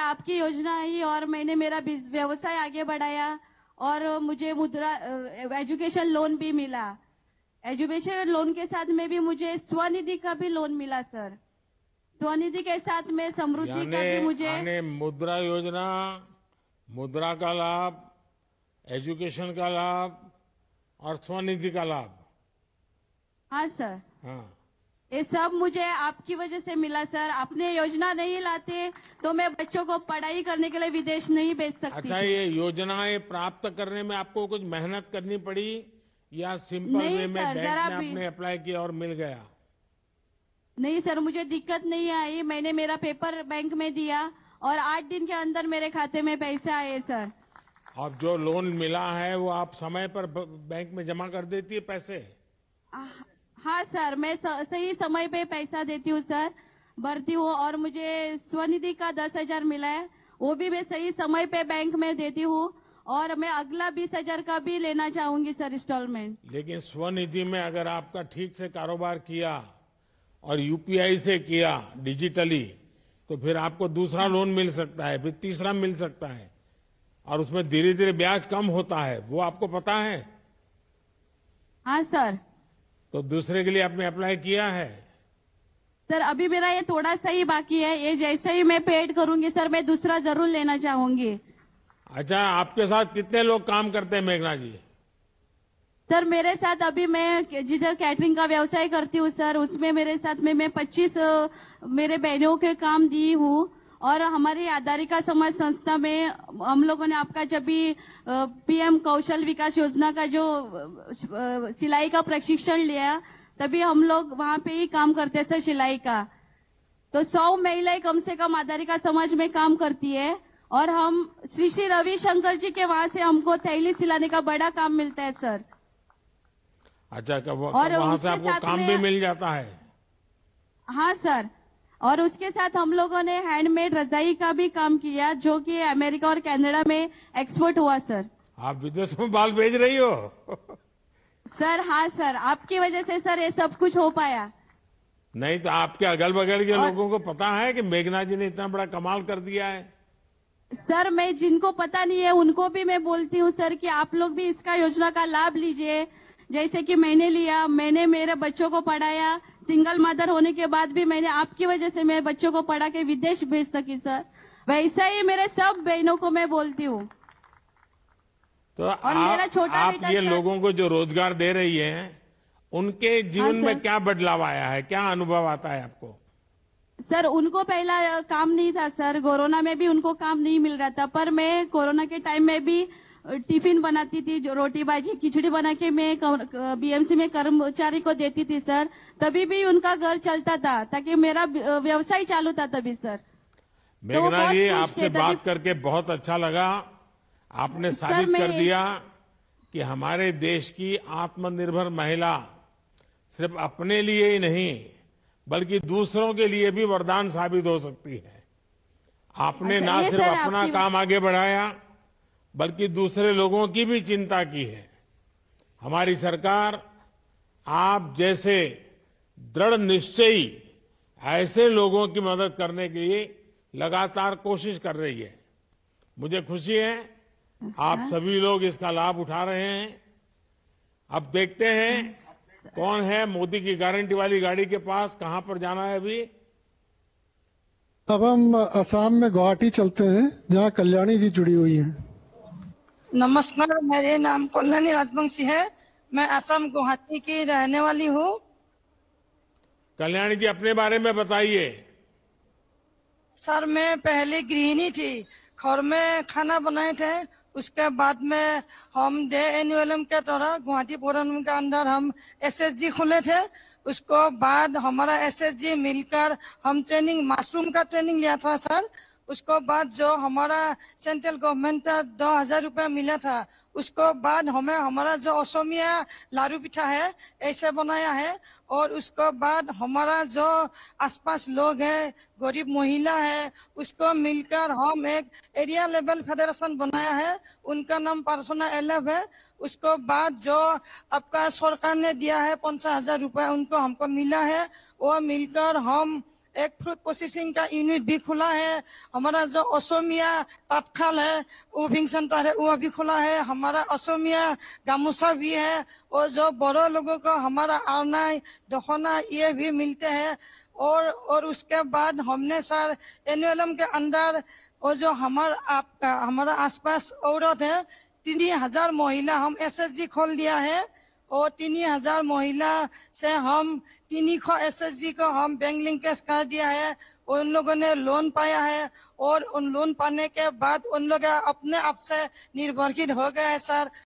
आपकी योजना आई और मैंने मेरा व्यवसाय आगे बढ़ाया और मुझे मुद्रा एजुकेशन लोन भी मिला एजुकेशन लोन के साथ में भी मुझे स्वनिधि का भी लोन मिला सर स्वनिधि के साथ में समृद्धि का भी मुझे मुद्रा योजना मुद्रा का लाभ एजुकेशन का लाभ और स्वनिधि का लाभ हाँ सर हाँ ये सब मुझे आपकी वजह से मिला सर आपने योजना नहीं लाते तो मैं बच्चों को पढ़ाई करने के लिए विदेश नहीं भेज सकती अच्छा ये योजनाएं प्राप्त करने में आपको कुछ मेहनत करनी पड़ी या सिंपल वे में बैंक आपने अप्लाई किया और मिल गया नहीं सर मुझे दिक्कत नहीं आई मैंने मेरा पेपर बैंक में दिया और आठ दिन के अंदर मेरे खाते में पैसे आए सर अब जो लोन मिला है वो आप समय पर बैंक में जमा कर देती है पैसे हाँ सर मैं सही समय पे पैसा देती हूँ सर भरती हूँ और मुझे स्वनिधि का दस हजार मिला है वो भी मैं सही समय पे बैंक में देती हूँ और मैं अगला बीस हजार का भी लेना चाहूंगी सर इंस्टॉलमेंट लेकिन स्वनिधि में अगर आपका ठीक से कारोबार किया और यूपीआई से किया डिजिटली तो फिर आपको दूसरा लोन मिल सकता है फिर तीसरा मिल सकता है और उसमें धीरे धीरे ब्याज कम होता है वो आपको पता है हाँ सर तो दूसरे के लिए आपने अप्लाई किया है सर अभी मेरा ये थोड़ा सा ही बाकी है ये जैसे ही मैं पेड करूंगी सर मैं दूसरा जरूर लेना चाहूंगी अच्छा आपके साथ कितने लोग काम करते हैं मेघना जी सर मेरे साथ अभी मैं जिधर कैटरिंग का व्यवसाय करती हूँ सर उसमें मेरे साथ में मैं पच्चीस मेरे बहनों के काम दी हूँ और हमारी आधारिका समाज संस्था में हम लोगों ने आपका जब भी पीएम कौशल विकास योजना का जो सिलाई का प्रशिक्षण लिया तभी हम लोग वहां पे ही काम करते थे सिलाई का तो सौ महिलाएं कम से कम आधारिका समाज में काम करती है और हम श्री श्री रविशंकर जी के वहां से हमको थैली सिलाने का बड़ा काम मिलता है सर अच्छा और वहां से आपको काम भी मिल जाता है हाँ सर और उसके साथ हम लोगों ने हैंडमेड रजाई का भी काम किया जो कि अमेरिका और कनाडा में एक्सपोर्ट हुआ सर आप विदेश में बाल भेज रही हो सर हाँ सर आपकी वजह से सर ये सब कुछ हो पाया नहीं तो आपके अगल बगल के और... लोगों को पता है कि मेघना जी ने इतना बड़ा कमाल कर दिया है सर मैं जिनको पता नहीं है उनको भी मैं बोलती हूँ सर कि आप लोग भी इसका योजना का लाभ लीजिए जैसे कि मैंने लिया मैंने मेरे बच्चों को पढ़ाया सिंगल मदर होने के बाद भी मैंने आपकी वजह से मेरे बच्चों को पढ़ा के विदेश भेज सकी सर वैसा ही मेरे सब बहनों को मैं बोलती हूँ तो और आप, मेरा छोटा आप ये लोगों को जो रोजगार दे रही है उनके हाँ, जीवन हाँ में क्या बदलाव आया है क्या अनुभव आता है आपको सर उनको पहला काम नहीं था सर कोरोना में भी उनको काम नहीं मिल रहा था पर मैं कोरोना के टाइम में भी टिफिन बनाती थी जो रोटी बाजी खिचड़ी बना के मैं बीएमसी में कर्मचारी को देती थी सर तभी भी उनका घर चलता था ताकि मेरा व्यवसाय चालू था तभी सर तो मेघना तो जी आपसे बात करके बहुत अच्छा लगा आपने साबित कर दिया कि हमारे देश की आत्मनिर्भर महिला सिर्फ अपने लिए ही नहीं बल्कि दूसरों के लिए भी वरदान साबित हो सकती है आपने अच्छा, ना सिर्फ अपना काम आगे बढ़ाया बल्कि दूसरे लोगों की भी चिंता की है हमारी सरकार आप जैसे दृढ़ निश्चयी ऐसे लोगों की मदद करने के लिए लगातार कोशिश कर रही है मुझे खुशी है आप अच्छा। सभी लोग इसका लाभ उठा रहे हैं अब देखते हैं कौन है मोदी की गारंटी वाली गाड़ी के पास कहां पर जाना है अभी अब हम असम में गुवाहाटी चलते हैं जहां कल्याणी जी जुड़ी हुई हैं नमस्कार मेरे नाम कल्याणी राजवंशी है मैं असम गुवाहाटी की रहने वाली हूँ कल्याणी जी अपने बारे में बताइए सर मैं पहले गृहिणी थी घर में खाना बनाए थे उसके बाद में हम डे एनुअलम के तरह गुवाहाटी पोरम के अंदर हम एसएसजी खोले थे उसको बाद हमारा एसएसजी मिलकर हम ट्रेनिंग मशरूम का ट्रेनिंग लिया था सर उसको बाद जो हमारा सेंट्रल गवर्नमेंट का दो हजार रुपया मिला था उसको बाद हमें हमारा जो असमिया लारू पिठा है ऐसे बनाया है और उसको बाद हमारा जो आसपास लोग है गरीब महिला है उसको मिलकर हम एक एरिया लेवल फेडरेशन बनाया है उनका नाम पार्सोना एलफ है उसको बाद जो आपका सरकार ने दिया है पंचायत हजार रुपया उनको हमको मिला है वो मिलकर हम एक फ्रूट प्रोसेसिंग का यूनिट भी खुला है हमारा जो असमिया तात्काल है वो विंग सेंटर है वह भी खुला है हमारा असमिया गामोसा भी है और जो बड़े लोगों का हमारा आना दखना ये भी मिलते हैं और और उसके बाद हमने सर एनुअलम के अंदर और जो हमारा आप, हमारा आसपास औरत है तीन हजार महिला हम एसएसजी खोल दिया है और तीन हजार महिला से हम तीन सौ एस एस जी को हम बैंक लिंकेज कर दिया है उन लोगों ने लोन पाया है और उन लोन पाने के बाद उन लोग अपने आप से निर्भरशील हो गए हैं सर